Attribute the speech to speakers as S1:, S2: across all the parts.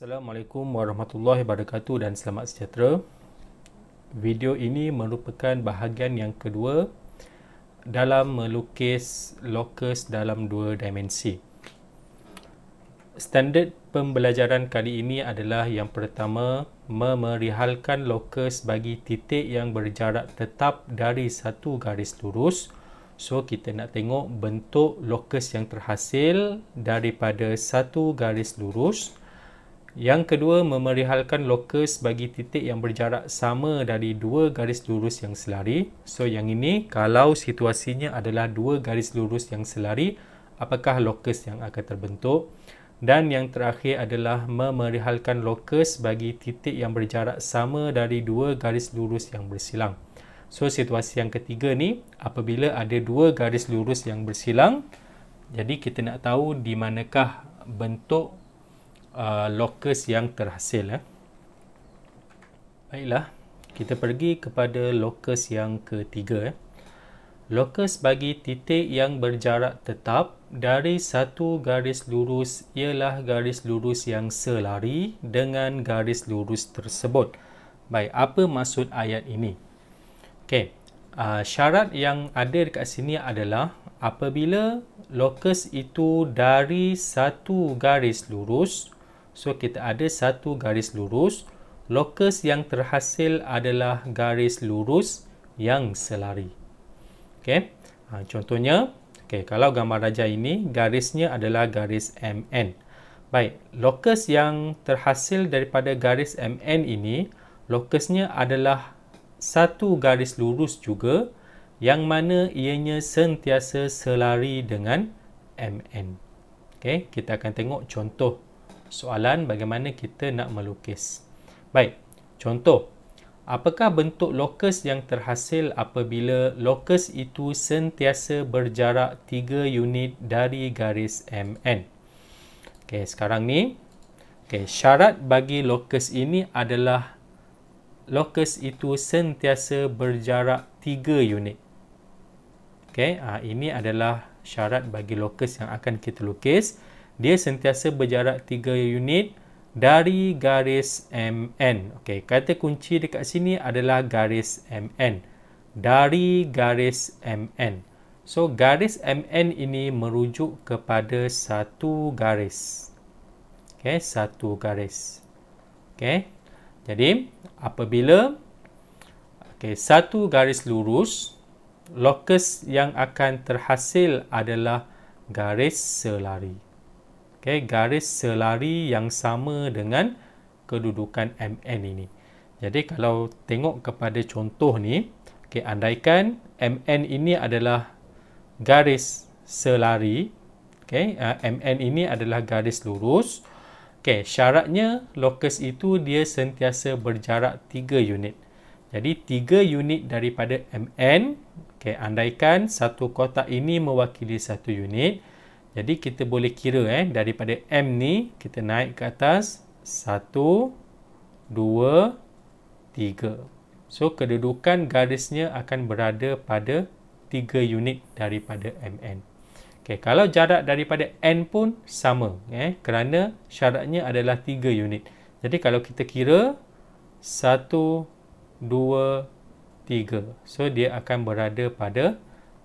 S1: Assalamualaikum warahmatullahi wabarakatuh dan selamat sejahtera. Video ini merupakan bahagian yang kedua dalam melukis lokus dalam dua dimensi. Standard pembelajaran kali ini adalah yang pertama memerihalkan lokus bagi titik yang berjarak tetap dari satu garis lurus. So kita nak tengok bentuk lokus yang terhasil daripada satu garis lurus. Yang kedua, memerihalkan lokus bagi titik yang berjarak sama dari dua garis lurus yang selari. So, yang ini, kalau situasinya adalah dua garis lurus yang selari, apakah lokus yang akan terbentuk? Dan yang terakhir adalah memerihalkan lokus bagi titik yang berjarak sama dari dua garis lurus yang bersilang. So, situasi yang ketiga ni, apabila ada dua garis lurus yang bersilang, jadi kita nak tahu di manakah bentuk Uh, lokus yang terhasil ya. Baiklah, kita pergi kepada lokus yang ketiga ya. Eh. Lokus bagi titik yang berjarak tetap dari satu garis lurus ialah garis lurus yang selari dengan garis lurus tersebut. Baik, apa maksud ayat ini? Okey, uh, syarat yang ada dekat sini adalah apabila lokus itu dari satu garis lurus So kita ada satu garis lurus. Lokus yang terhasil adalah garis lurus yang selari. Okay? Ha, contohnya, okay, kalau gambar raja ini garisnya adalah garis MN. Baik, lokus yang terhasil daripada garis MN ini, lokusnya adalah satu garis lurus juga yang mana ianya sentiasa selari dengan MN. Okay? kita akan tengok contoh soalan bagaimana kita nak melukis. Baik, contoh. Apakah bentuk lokus yang terhasil apabila lokus itu sentiasa berjarak 3 unit dari garis MN? Okey, sekarang ni okey, syarat bagi lokus ini adalah lokus itu sentiasa berjarak 3 unit. Okey, ha, ini adalah syarat bagi lokus yang akan kita lukis dia sentiasa berjarak 3 unit dari garis MN. Okey, kata kunci dekat sini adalah garis MN. Dari garis MN. So garis MN ini merujuk kepada satu garis. Okey, satu garis. Okey. Jadi apabila okay satu garis lurus, lokus yang akan terhasil adalah garis selari okay, garis selari yang sama dengan kedudukan MN ini. Jadi kalau tengok kepada contoh ni, okay, andaikan MN ini adalah garis selari, okay, uh, eh, MN ini adalah garis lurus, okay, syaratnya lokus itu dia sentiasa berjarak 3 unit. Jadi 3 unit daripada MN, okay, andaikan satu kotak ini mewakili satu unit, jadi kita boleh kira eh daripada M ni kita naik ke atas 1 2 3. So kedudukan garisnya akan berada pada 3 unit daripada MN. Okey, kalau jarak daripada N pun sama eh kerana syaratnya adalah 3 unit. Jadi kalau kita kira 1 2 3. So dia akan berada pada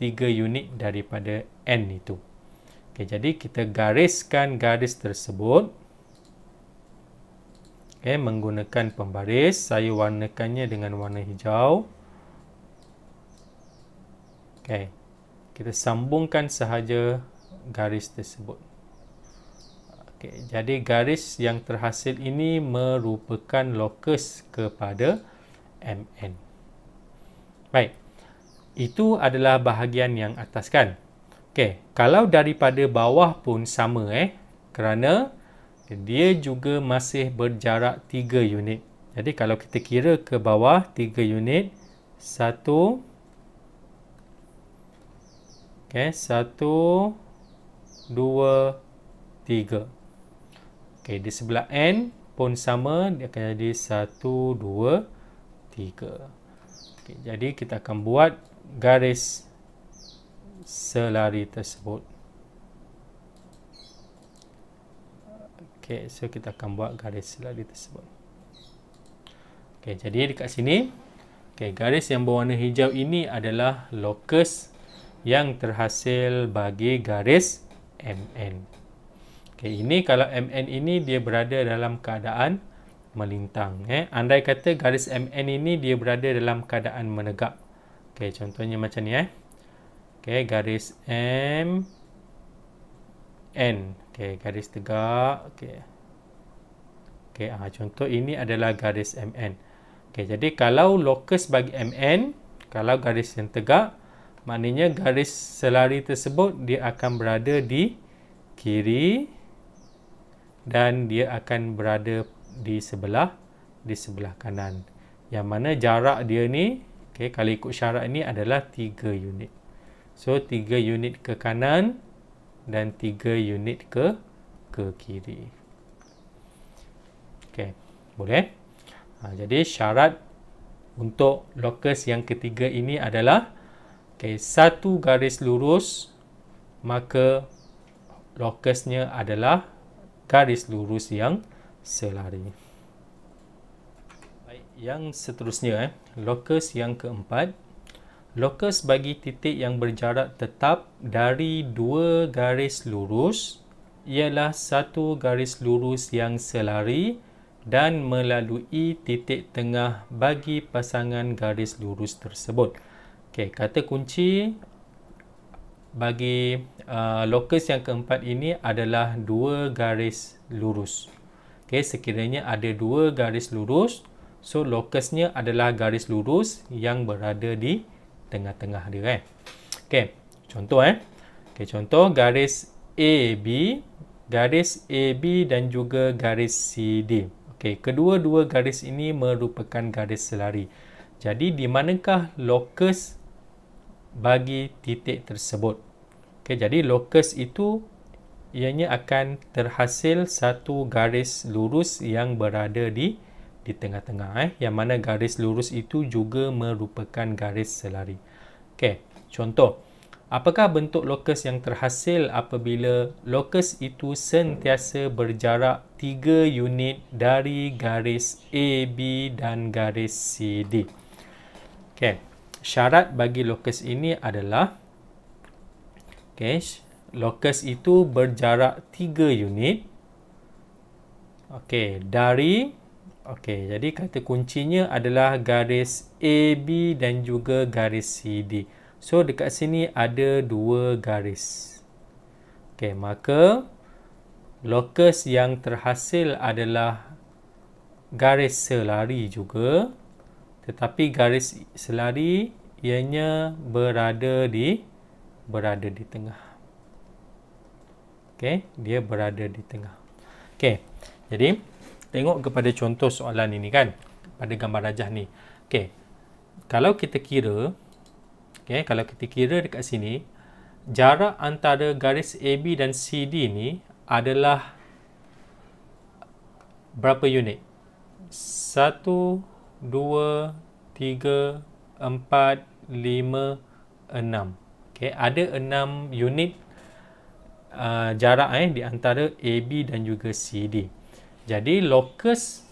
S1: 3 unit daripada N itu. Okay, jadi kita gariskan garis tersebut okay, menggunakan pembaris. Saya warnakannya dengan warna hijau. Okay. Kita sambungkan sahaja garis tersebut. Okay, jadi garis yang terhasil ini merupakan lokus kepada MN. Baik, itu adalah bahagian yang atas kan? Okey, kalau daripada bawah pun sama eh. Kerana dia juga masih berjarak 3 unit. Jadi kalau kita kira ke bawah 3 unit, 1 Okey, 1 2 3. Okey, di sebelah n pun sama, dia akan jadi 1 2 3. Okey, jadi kita akan buat garis selari tersebut. Okey, so kita akan buat garis selari tersebut. Okey, jadi dekat sini okey, garis yang berwarna hijau ini adalah lokus yang terhasil bagi garis MN. Okey, ini kalau MN ini dia berada dalam keadaan melintang. Eh. Andai kata garis MN ini dia berada dalam keadaan menegak. Okey, contohnya macam ni eh. Okey, garis M N. Okey, garis tegak. Okey. Okey, ha, contoh ini adalah garis MN. Okey, jadi kalau lokus bagi MN, kalau garis yang tegak, maknanya garis selari tersebut dia akan berada di kiri dan dia akan berada di sebelah di sebelah kanan. Yang mana jarak dia ni, okey, kalau ikut syarat ni adalah 3 unit. So 3 unit ke kanan dan 3 unit ke ke kiri. Okey, boleh? Ha, jadi syarat untuk lokus yang ketiga ini adalah okay satu garis lurus maka lokusnya adalah garis lurus yang selari. Baik, yang seterusnya eh, lokus yang keempat Lokus bagi titik yang berjarak tetap dari dua garis lurus ialah satu garis lurus yang selari dan melalui titik tengah bagi pasangan garis lurus tersebut. Okay, kata kunci bagi uh, lokus yang keempat ini adalah dua garis lurus. Okay, sekiranya ada dua garis lurus, so lokusnya adalah garis lurus yang berada di titik tengah-tengah dia kan. Okey, contoh eh. Okey, contoh garis AB, garis AB dan juga garis CD. Okey, kedua-dua garis ini merupakan garis selari. Jadi, di manakah lokus bagi titik tersebut? Okey, jadi lokus itu ianya akan terhasil satu garis lurus yang berada di di tengah-tengah eh yang mana garis lurus itu juga merupakan garis selari. Okey, contoh Apakah bentuk lokus yang terhasil apabila lokus itu sentiasa berjarak 3 unit dari garis AB dan garis CD? Okey. Syarat bagi lokus ini adalah okey, lokus itu berjarak 3 unit okey, dari Okey, jadi kata kuncinya adalah garis AB dan juga garis CD. So, dekat sini ada dua garis. Okey, maka lokus yang terhasil adalah garis selari juga. Tetapi garis selari ianya berada di berada di tengah. Okey, dia berada di tengah. Okey, jadi tengok kepada contoh soalan ini kan pada gambar rajah ni okey kalau kita kira okey kalau kita kira dekat sini jarak antara garis AB dan CD ni adalah berapa unit 1 2 3 4 5 6 Okay, ada 6 unit uh, jarak eh di antara AB dan juga CD jadi locus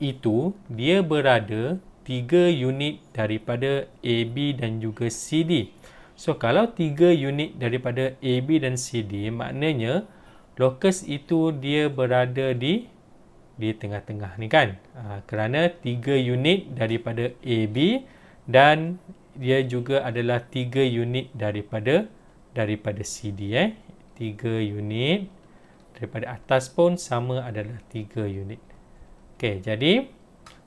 S1: itu dia berada tiga unit daripada AB dan juga CD. So kalau tiga unit daripada AB dan CD maknanya locus itu dia berada di di tengah-tengah ni kan. Ha, kerana tiga unit daripada AB dan dia juga adalah tiga unit daripada daripada CD eh. Tiga unit daripada atas pun sama adalah 3 unit. Okey, jadi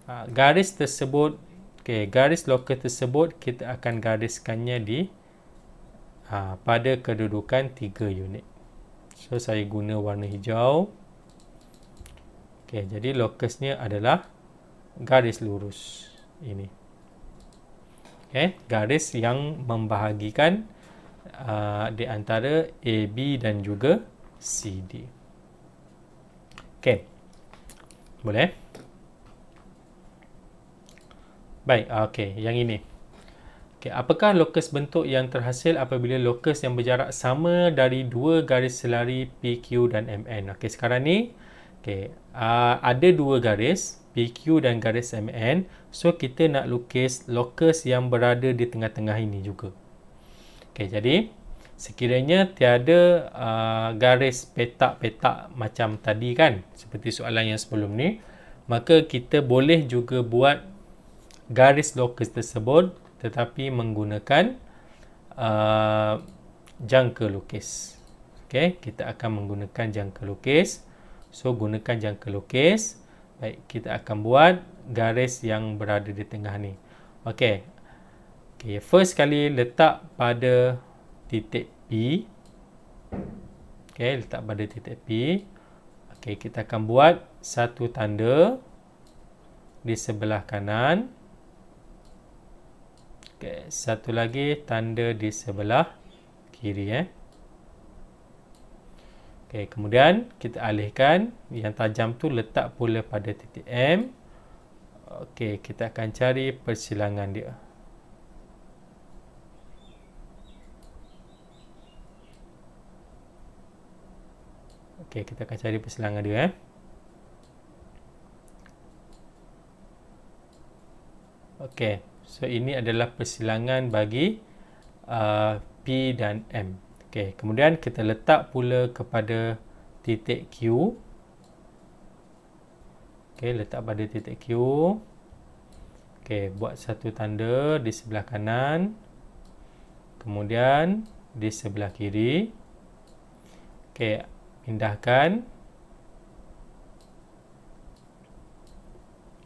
S1: ah, garis tersebut okey, garis lokus tersebut kita akan gariskannya di ah, pada kedudukan 3 unit. So saya guna warna hijau. Okey, jadi lokusnya adalah garis lurus ini. Okey, garis yang membahagikan uh, di antara AB dan juga CD. Okey. Boleh. Baik, ah, okey, yang ini. Okey, apakah lokus bentuk yang terhasil apabila lokus yang berjarak sama dari dua garis selari PQ dan MN? Okey, sekarang ni okey, uh, ada dua garis PQ dan garis MN. So kita nak lukis lokus yang berada di tengah-tengah ini juga. Okey, jadi sekiranya tiada uh, garis petak-petak macam tadi kan seperti soalan yang sebelum ni maka kita boleh juga buat garis lokus tersebut tetapi menggunakan uh, jangka lukis okey kita akan menggunakan jangka lukis so gunakan jangka lukis baik kita akan buat garis yang berada di tengah ni okey okay first kali letak pada titik P. Okey, letak pada titik P. Okey, kita akan buat satu tanda di sebelah kanan. Okey, satu lagi tanda di sebelah kiri eh. Okey, kemudian kita alihkan yang tajam tu letak pula pada titik M. Okey, kita akan cari persilangan dia. Okey, kita akan cari persilangan dia eh. Okey, so ini adalah persilangan bagi uh, P dan M. Okey, kemudian kita letak pula kepada titik Q. Okey, letak pada titik Q. Okey, buat satu tanda di sebelah kanan. Kemudian di sebelah kiri. Okey, pindahkan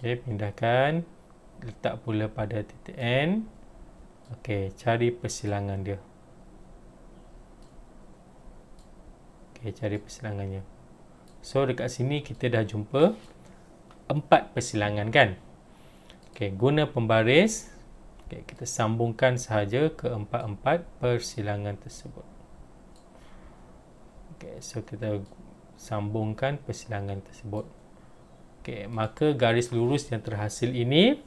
S1: okey pindahkan letak pula pada titik N okey cari persilangan dia okey cari persilangannya so dekat sini kita dah jumpa empat persilangan kan okey guna pembaris okey kita sambungkan sahaja ke empat-empat persilangan tersebut Okay, so kita sambungkan persidangan tersebut. Okay, maka garis lurus yang terhasil ini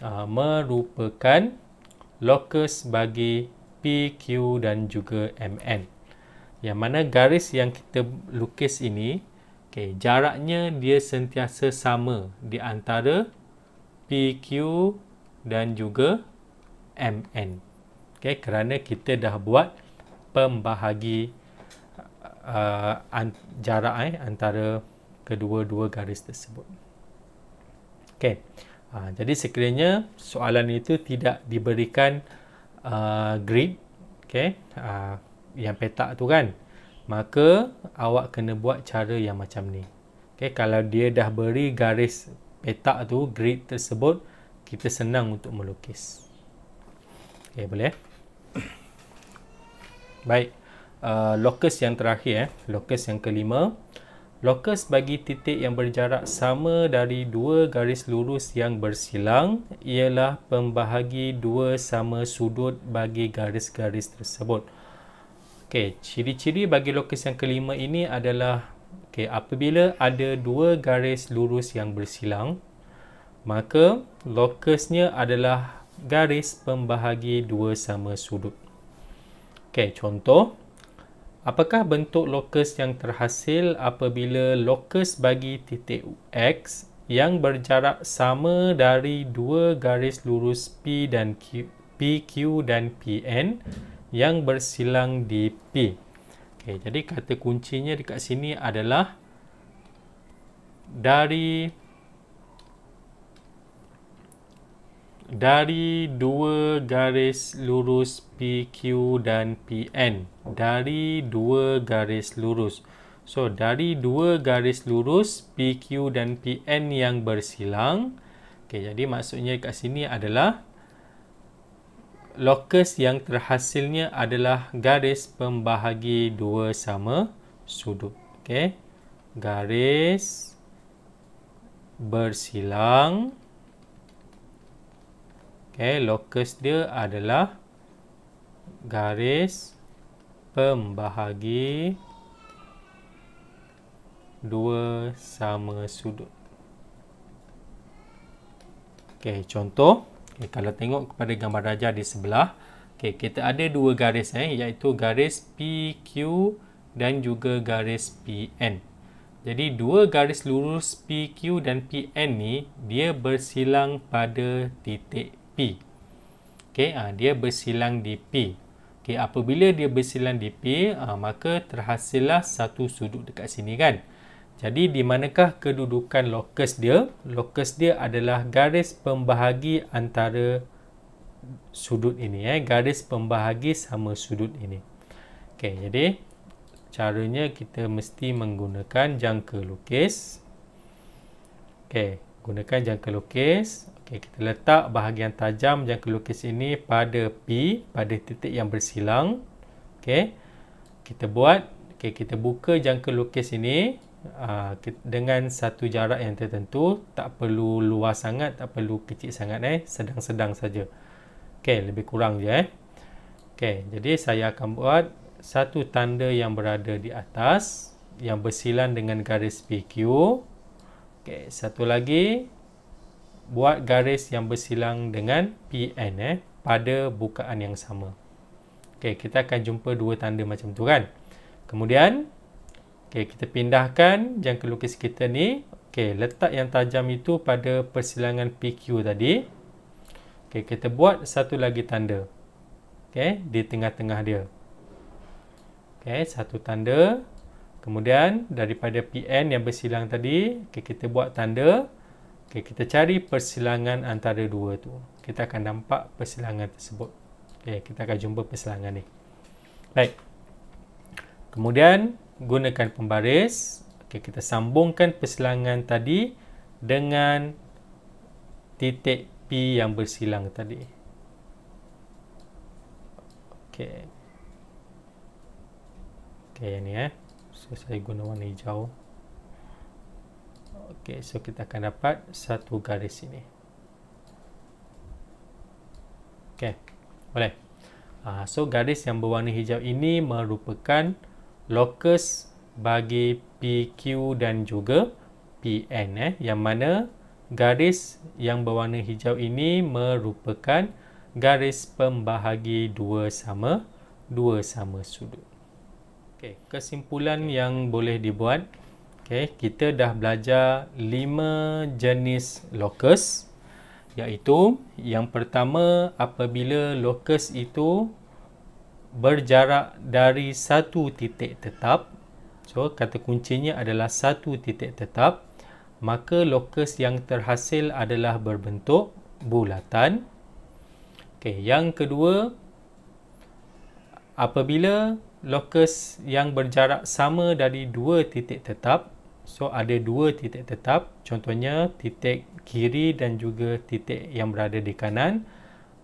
S1: uh, merupakan lokus bagi P, Q dan juga MN. Yang mana garis yang kita lukis ini, okay, jaraknya dia sentiasa sama di antara P, Q dan juga MN. Okay, kerana kita dah buat pembahagi uh, an jarak eh, antara kedua-dua garis tersebut. Okay. Uh, jadi sekiranya soalan itu tidak diberikan uh, grid okay, uh, yang petak tu kan, maka awak kena buat cara yang macam ni. Okay, kalau dia dah beri garis petak tu, grid tersebut, kita senang untuk melukis. Okay, boleh? Eh? Baik uh, locus yang terakhir eh locus yang kelima lokus bagi titik yang berjarak sama dari dua garis lurus yang bersilang ialah pembahagi dua sama sudut bagi garis-garis tersebut okey ciri-ciri bagi lokus yang kelima ini adalah okay, apabila ada dua garis lurus yang bersilang maka lokusnya adalah garis pembahagi dua sama sudut. Okey, contoh Apakah bentuk lokus yang terhasil apabila lokus bagi titik X yang berjarak sama dari dua garis lurus P dan Q, PQ dan PN yang bersilang di P? Okay, jadi kata kuncinya dekat sini adalah dari dari dua garis lurus PQ dan PN dari dua garis lurus so dari dua garis lurus PQ dan PN yang bersilang okay? jadi maksudnya kat sini adalah lokus yang terhasilnya adalah garis pembahagi dua sama sudut okay? garis bersilang Okay, lokus dia adalah garis pembahagi dua sama sudut. Okay, contoh. Okay, eh, kalau tengok kepada gambar darjah di sebelah. Okay, kita ada dua garis eh, iaitu garis PQ dan juga garis PN. Jadi, dua garis lurus PQ dan PN ni, dia bersilang pada titik Okey, uh, ah, dia bersilang di P. Okey, apabila dia bersilang di P, uh, maka terhasillah satu sudut dekat sini kan. Jadi, di manakah kedudukan lokus dia? Lokus dia adalah garis pembahagi antara sudut ini. Eh? Garis pembahagi sama sudut ini. Okey, jadi caranya kita mesti menggunakan jangka lukis. Okey, gunakan jangka lukis. Okay, kita letak bahagian tajam yang kelukis ini pada P, pada titik yang bersilang. Okay. Kita buat, okay, kita buka jangka lukis ini aa, ah, dengan satu jarak yang tertentu. Tak perlu luas sangat, tak perlu kecil sangat. Eh. Sedang-sedang saja. Okay, lebih kurang je. Eh. Okay, jadi saya akan buat satu tanda yang berada di atas yang bersilang dengan garis PQ. Okay, satu lagi buat garis yang bersilang dengan PN eh, pada bukaan yang sama. Okey, kita akan jumpa dua tanda macam tu kan. Kemudian, okey, kita pindahkan jangka lukis kita ni. Okey, letak yang tajam itu pada persilangan PQ tadi. Okey, kita buat satu lagi tanda. Okey, di tengah-tengah dia. Okey, satu tanda. Kemudian, daripada PN yang bersilang tadi, okay, kita buat tanda. Okay, kita cari persilangan antara dua tu. Kita akan nampak persilangan tersebut. Okay, kita akan jumpa persilangan ni. Baik. Kemudian, gunakan pembaris. Okay, kita sambungkan persilangan tadi dengan titik P yang bersilang tadi. Okay. Okay, yang ni eh. So, saya guna warna hijau. Okey, so kita akan dapat satu garis ini. Okey, boleh. Uh, so garis yang berwarna hijau ini merupakan lokus bagi PQ dan juga PN eh yang mana garis yang berwarna hijau ini merupakan garis pembahagi dua sama dua sama sudut. Okey, kesimpulan yang boleh dibuat Okay, kita dah belajar lima jenis lokus iaitu yang pertama apabila lokus itu berjarak dari satu titik tetap so kata kuncinya adalah satu titik tetap maka lokus yang terhasil adalah berbentuk bulatan okay, yang kedua apabila lokus yang berjarak sama dari dua titik tetap So ada dua titik tetap, contohnya titik kiri dan juga titik yang berada di kanan.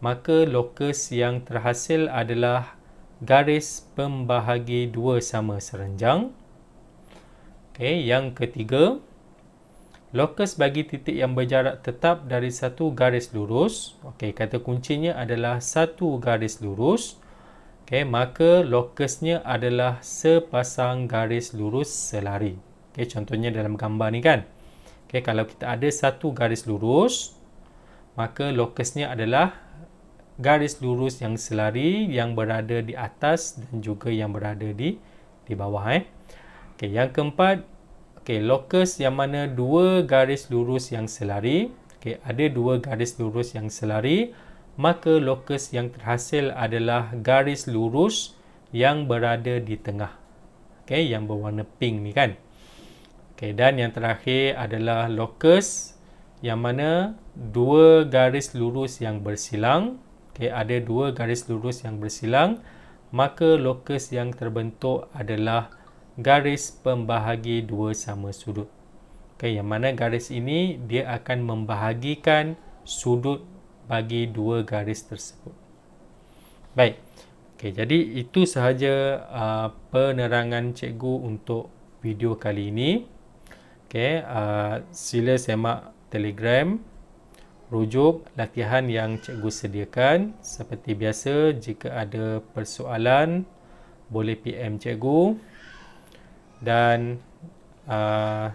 S1: Maka lokus yang terhasil adalah garis pembahagi dua sama serenjang. Okay, yang ketiga, lokus bagi titik yang berjarak tetap dari satu garis lurus. Okay, kata kuncinya adalah satu garis lurus. Okay, maka lokusnya adalah sepasang garis lurus selari. Okay, contohnya dalam gambar ni kan. Okay, kalau kita ada satu garis lurus, maka lokusnya adalah garis lurus yang selari yang berada di atas dan juga yang berada di di bawah. Eh. Okay, yang keempat, okay, lokus yang mana dua garis lurus yang selari, okay, ada dua garis lurus yang selari, maka lokus yang terhasil adalah garis lurus yang berada di tengah. Okay, yang berwarna pink ni kan. Okay, dan yang terakhir adalah lokus yang mana dua garis lurus yang bersilang. Okay, ada dua garis lurus yang bersilang. Maka lokus yang terbentuk adalah garis pembahagi dua sama sudut. Okay, yang mana garis ini dia akan membahagikan sudut bagi dua garis tersebut. Baik. Okay, jadi itu sahaja uh, penerangan cikgu untuk video kali ini. Okey, uh, sila semak telegram rujuk latihan yang cikgu sediakan seperti biasa jika ada persoalan boleh PM cikgu dan uh,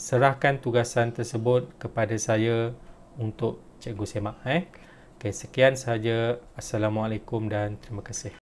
S1: serahkan tugasan tersebut kepada saya untuk cikgu semak eh. Okey, sekian sahaja. Assalamualaikum dan terima kasih.